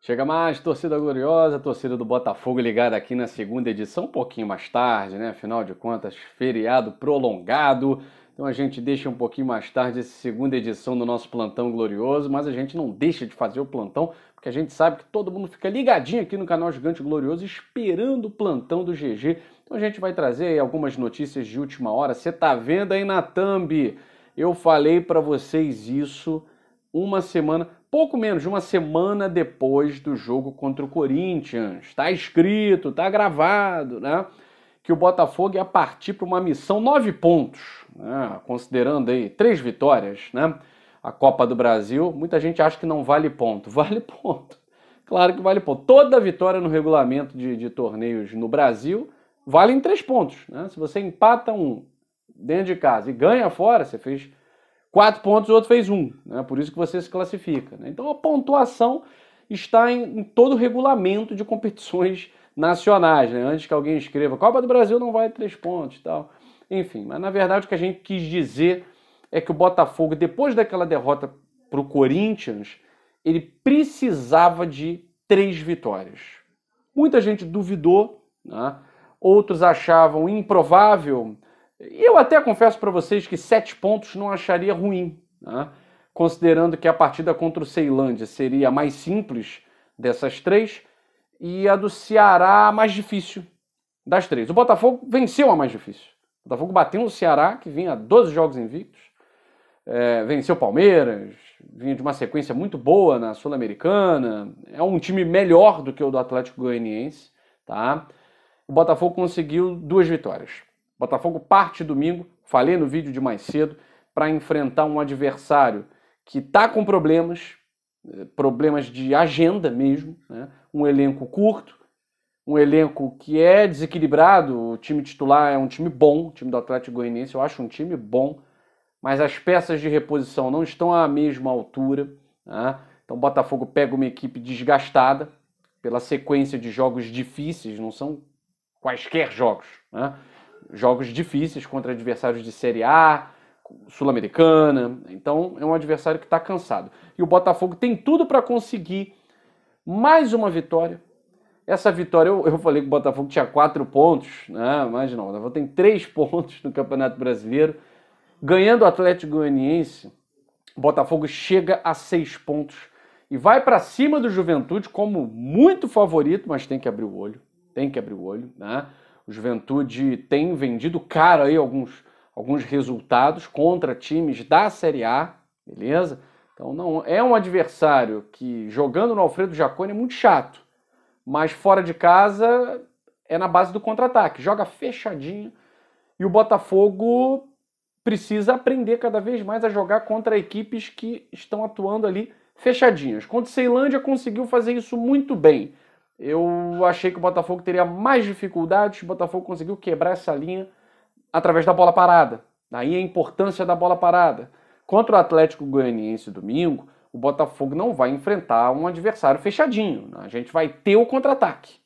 Chega mais, torcida gloriosa, torcida do Botafogo ligada aqui na segunda edição, um pouquinho mais tarde, né? Afinal de contas, feriado prolongado. Então a gente deixa um pouquinho mais tarde essa segunda edição do nosso plantão glorioso, mas a gente não deixa de fazer o plantão, porque a gente sabe que todo mundo fica ligadinho aqui no canal Gigante Glorioso esperando o plantão do GG. Então a gente vai trazer aí algumas notícias de última hora. Você tá vendo aí na thumb? Eu falei para vocês isso uma semana, pouco menos de uma semana depois do jogo contra o Corinthians. Está escrito, está gravado, né? Que o Botafogo ia partir para uma missão nove pontos, né? considerando aí três vitórias, né? A Copa do Brasil, muita gente acha que não vale ponto. Vale ponto. Claro que vale ponto. Toda vitória no regulamento de, de torneios no Brasil vale em três pontos. Né? Se você empata um dentro de casa e ganha fora, você fez quatro pontos, o outro fez um. Né? Por isso que você se classifica. Né? Então a pontuação está em, em todo o regulamento de competições nacionais. Né? Antes que alguém escreva Copa do Brasil não vale três pontos tal. Enfim, mas na verdade o que a gente quis dizer é que o Botafogo, depois daquela derrota para o Corinthians, ele precisava de três vitórias. Muita gente duvidou, né? outros achavam improvável e eu até confesso para vocês que sete pontos não acharia ruim, né? considerando que a partida contra o Ceilândia seria a mais simples dessas três e a do Ceará a mais difícil das três. O Botafogo venceu a mais difícil. O Botafogo bateu no Ceará, que vinha a 12 jogos invictos, é, venceu o Palmeiras, vinha de uma sequência muito boa na Sul-Americana, é um time melhor do que o do Atlético Goianiense, tá? O Botafogo conseguiu duas vitórias. Botafogo parte domingo, falei no vídeo de mais cedo, para enfrentar um adversário que está com problemas, eh, problemas de agenda mesmo, né? um elenco curto, um elenco que é desequilibrado, o time titular é um time bom, o time do Atlético Goianiense eu acho um time bom, mas as peças de reposição não estão à mesma altura, né? então o Botafogo pega uma equipe desgastada pela sequência de jogos difíceis, não são quaisquer jogos, né? jogos difíceis contra adversários de Série A, Sul-Americana. Então é um adversário que está cansado. E o Botafogo tem tudo para conseguir mais uma vitória. Essa vitória, eu, eu falei que o Botafogo tinha quatro pontos, né? mas não, o Botafogo tem três pontos no Campeonato Brasileiro. Ganhando o Atlético Goianiense, o Botafogo chega a seis pontos e vai para cima do Juventude como muito favorito, mas tem que abrir o olho. Tem que abrir o olho, né? O Juventude tem vendido caro aí alguns, alguns resultados contra times da Série A, beleza? Então não é um adversário que jogando no Alfredo Jaconi é muito chato, mas fora de casa é na base do contra-ataque, joga fechadinho e o Botafogo precisa aprender cada vez mais a jogar contra equipes que estão atuando ali fechadinhas. Contra Ceilândia conseguiu fazer isso muito bem. Eu achei que o Botafogo teria mais dificuldades, o Botafogo conseguiu quebrar essa linha através da bola parada. Daí a importância da bola parada. Contra o Atlético Goianiense domingo, o Botafogo não vai enfrentar um adversário fechadinho. A gente vai ter o contra-ataque.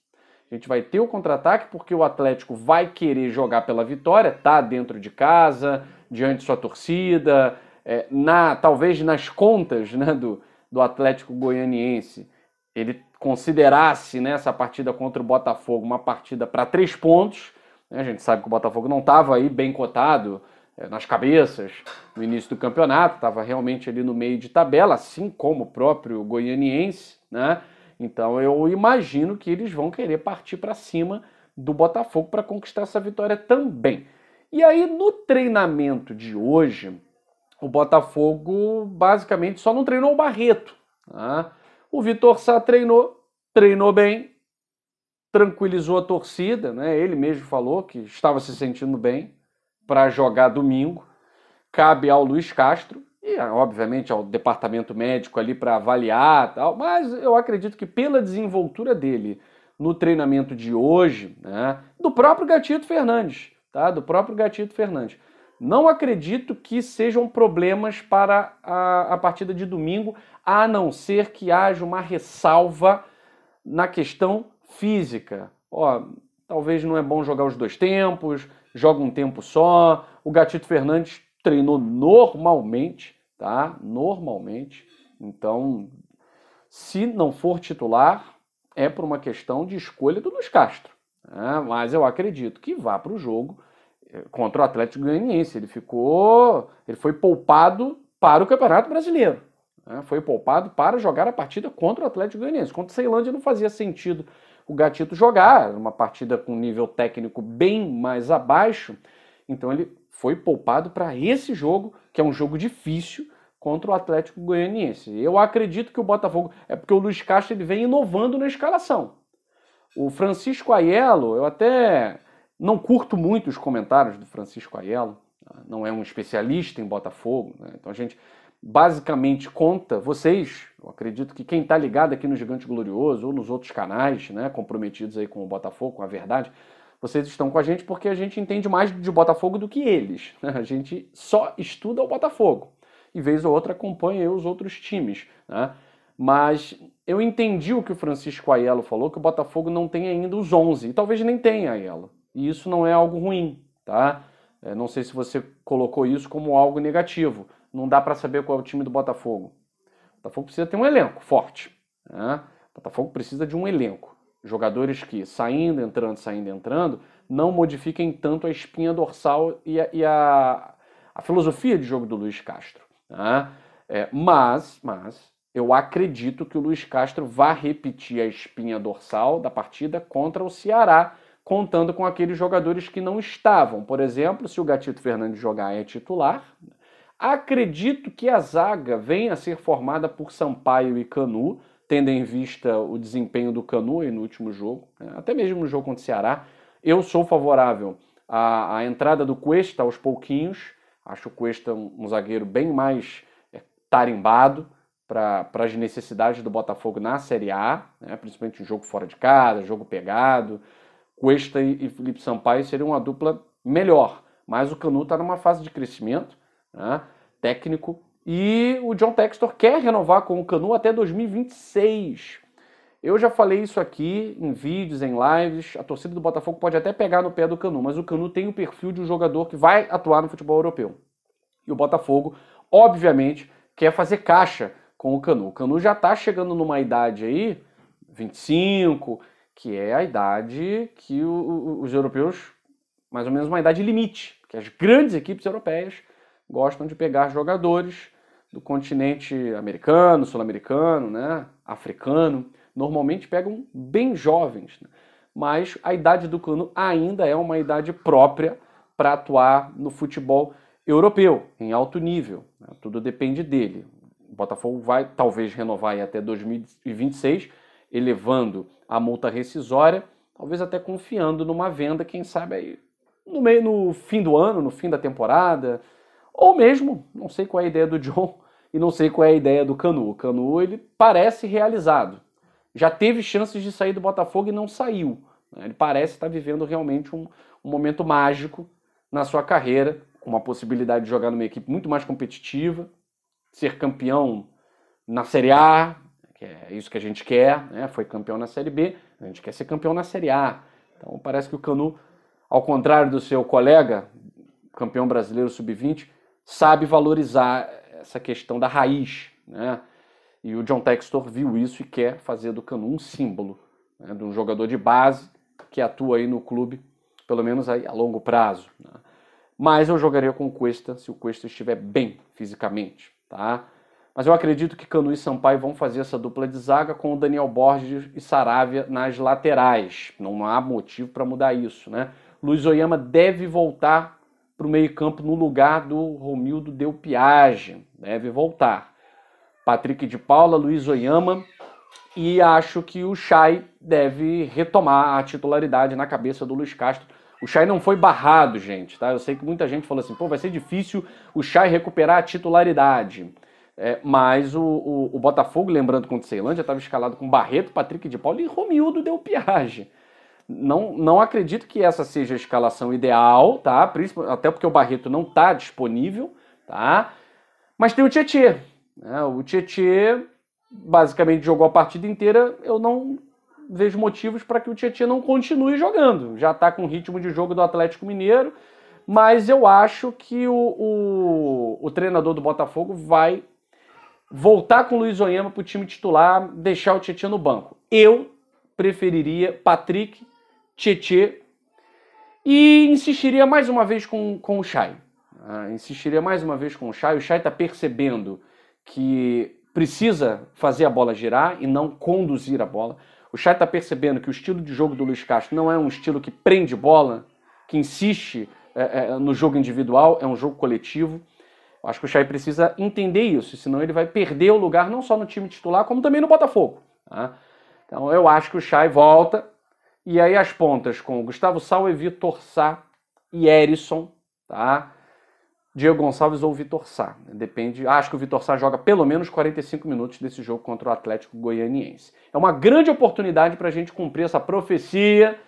A gente vai ter o contra-ataque porque o Atlético vai querer jogar pela vitória, tá dentro de casa, diante de sua torcida, é, na talvez nas contas né, do, do Atlético Goianiense ele considerasse né, essa partida contra o Botafogo uma partida para três pontos. Né? A gente sabe que o Botafogo não estava aí bem cotado é, nas cabeças no início do campeonato, estava realmente ali no meio de tabela, assim como o próprio goianiense. Né? Então eu imagino que eles vão querer partir para cima do Botafogo para conquistar essa vitória também. E aí no treinamento de hoje, o Botafogo basicamente só não treinou o Barreto. Tá? O Vitor Sá treinou, treinou bem, tranquilizou a torcida, né? Ele mesmo falou que estava se sentindo bem para jogar domingo. Cabe ao Luiz Castro e, obviamente, ao departamento médico ali para avaliar, tal, mas eu acredito que pela desenvoltura dele no treinamento de hoje, né, do próprio Gatito Fernandes, tá? Do próprio Gatito Fernandes. Não acredito que sejam problemas para a, a partida de domingo, a não ser que haja uma ressalva na questão física. Ó, talvez não é bom jogar os dois tempos, joga um tempo só. O Gatito Fernandes treinou normalmente, tá? Normalmente. Então, se não for titular, é por uma questão de escolha do Luiz Castro. Né? Mas eu acredito que vá para o jogo contra o Atlético Goianiense. Ele ficou, ele foi poupado para o Campeonato Brasileiro. Né? Foi poupado para jogar a partida contra o Atlético Goianiense. Contra o Ceilândia não fazia sentido o Gatito jogar, uma partida com nível técnico bem mais abaixo. Então ele foi poupado para esse jogo, que é um jogo difícil contra o Atlético Goianiense. Eu acredito que o Botafogo é porque o Luiz Castro ele vem inovando na escalação. O Francisco Aiello, eu até não curto muito os comentários do Francisco Aiello, tá? não é um especialista em Botafogo, né? então a gente basicamente conta, vocês, eu acredito que quem está ligado aqui no Gigante Glorioso ou nos outros canais né, comprometidos aí com o Botafogo, com a verdade, vocês estão com a gente porque a gente entende mais de Botafogo do que eles. Né? A gente só estuda o Botafogo e vez ou outra acompanha os outros times. Né? Mas eu entendi o que o Francisco Aiello falou, que o Botafogo não tem ainda os 11, e talvez nem tenha Aiello. E isso não é algo ruim, tá? É, não sei se você colocou isso como algo negativo. Não dá para saber qual é o time do Botafogo. O Botafogo precisa ter um elenco forte. Né? O Botafogo precisa de um elenco. Jogadores que, saindo, entrando, saindo, entrando, não modifiquem tanto a espinha dorsal e a, e a, a filosofia de jogo do Luiz Castro. Né? É, mas, mas, eu acredito que o Luiz Castro vá repetir a espinha dorsal da partida contra o Ceará contando com aqueles jogadores que não estavam. Por exemplo, se o Gatito Fernandes jogar é titular. Acredito que a zaga venha a ser formada por Sampaio e Canu, tendo em vista o desempenho do Canu no último jogo, né? até mesmo no jogo contra o Ceará. Eu sou favorável à, à entrada do Cuesta aos pouquinhos. Acho o Cuesta um, um zagueiro bem mais é, tarimbado para as necessidades do Botafogo na Série A, né? principalmente um jogo fora de casa, jogo pegado. Cuesta e Felipe Sampaio seriam uma dupla melhor, mas o Canu está numa fase de crescimento né, técnico e o John Textor quer renovar com o Canu até 2026. Eu já falei isso aqui em vídeos, em lives. A torcida do Botafogo pode até pegar no pé do Canu, mas o Canu tem o perfil de um jogador que vai atuar no futebol europeu. E o Botafogo, obviamente, quer fazer caixa com o Canu. O Canu já está chegando numa idade aí, 25, que é a idade que o, o, os europeus, mais ou menos uma idade limite, que as grandes equipes europeias gostam de pegar jogadores do continente americano, sul-americano, né, africano, normalmente pegam bem jovens, né? mas a idade do Cano ainda é uma idade própria para atuar no futebol europeu, em alto nível. Né? Tudo depende dele. O Botafogo vai talvez renovar até 2026, elevando a multa rescisória, talvez até confiando numa venda, quem sabe aí no meio no fim do ano, no fim da temporada, ou mesmo, não sei qual é a ideia do John e não sei qual é a ideia do Canu. O Canu ele parece realizado. Já teve chances de sair do Botafogo e não saiu. Né? Ele parece estar vivendo realmente um, um momento mágico na sua carreira, com uma possibilidade de jogar numa equipe muito mais competitiva, ser campeão na Série A, é isso que a gente quer, né? foi campeão na Série B, a gente quer ser campeão na Série A. Então parece que o Canu, ao contrário do seu colega, campeão brasileiro sub-20, sabe valorizar essa questão da raiz. Né? E o John Textor viu isso e quer fazer do Canu um símbolo né? de um jogador de base que atua aí no clube, pelo menos aí a longo prazo. Né? Mas eu jogaria com o Cuesta se o Cuesta estiver bem fisicamente. Tá? Mas eu acredito que Canu e Sampaio vão fazer essa dupla de zaga com o Daniel Borges e Saravia nas laterais. Não há motivo para mudar isso, né? Luiz Oyama deve voltar para o meio-campo no lugar do Romildo Del Piage. Deve voltar. Patrick de Paula, Luiz Oyama e acho que o Chay deve retomar a titularidade na cabeça do Luiz Castro. O Chay não foi barrado, gente, tá? Eu sei que muita gente falou assim, pô, vai ser difícil o Chay recuperar a titularidade. É, mas o, o, o, Botafogo, lembrando contra o Ceilândia, estava escalado com Barreto, Patrick de Paulo e Romildo deu Piage. Não, não acredito que essa seja a escalação ideal, tá? Até porque o Barreto não está disponível, tá? Mas tem o Tietê. Né? O Tietê basicamente jogou a partida inteira. Eu não vejo motivos para que o Tietê não continue jogando. Já está com o ritmo de jogo do Atlético Mineiro, mas eu acho que o, o, o treinador do Botafogo vai voltar com o Luiz Oyama para o time titular, deixar o Tietchan no banco. Eu preferiria Patrick, Tietchan e insistiria mais uma vez com, com o Chay. Ah, insistiria mais uma vez com o Chay. O Chay está percebendo que precisa fazer a bola girar e não conduzir a bola. O Chay está percebendo que o estilo de jogo do Luiz Castro não é um estilo que prende bola, que insiste é, é, no jogo individual, é um jogo coletivo. Acho que o Chay precisa entender isso, senão ele vai perder o lugar não só no time titular, como também no Botafogo. Tá? Então eu acho que o Chay volta, e aí as pontas com Gustavo Sal e Vitor Sá e Erisson, tá? Diego Gonçalves ou Vitor Sá. Né? Depende. Acho que o Vitor Sá joga pelo menos 45 minutos desse jogo contra o Atlético Goianiense. É uma grande oportunidade para a gente cumprir essa profecia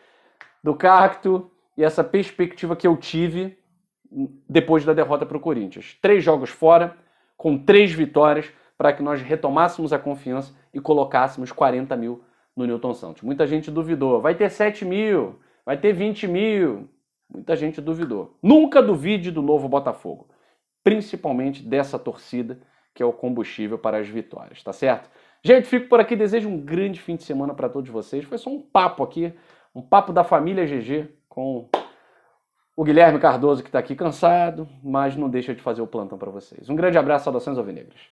do Cacto e essa perspectiva que eu tive depois da derrota para o Corinthians. Três jogos fora, com três vitórias, para que nós retomássemos a confiança e colocássemos 40 mil no Newton Santos. Muita gente duvidou. Vai ter 7 mil, vai ter 20 mil. Muita gente duvidou. Nunca duvide do novo Botafogo, principalmente dessa torcida que é o combustível para as vitórias, tá certo? Gente, fico por aqui. Desejo um grande fim de semana para todos vocês. Foi só um papo aqui, um papo da família GG com o Guilherme Cardoso que está aqui cansado, mas não deixa de fazer o plantão para vocês. Um grande abraço, saudações alvinegras.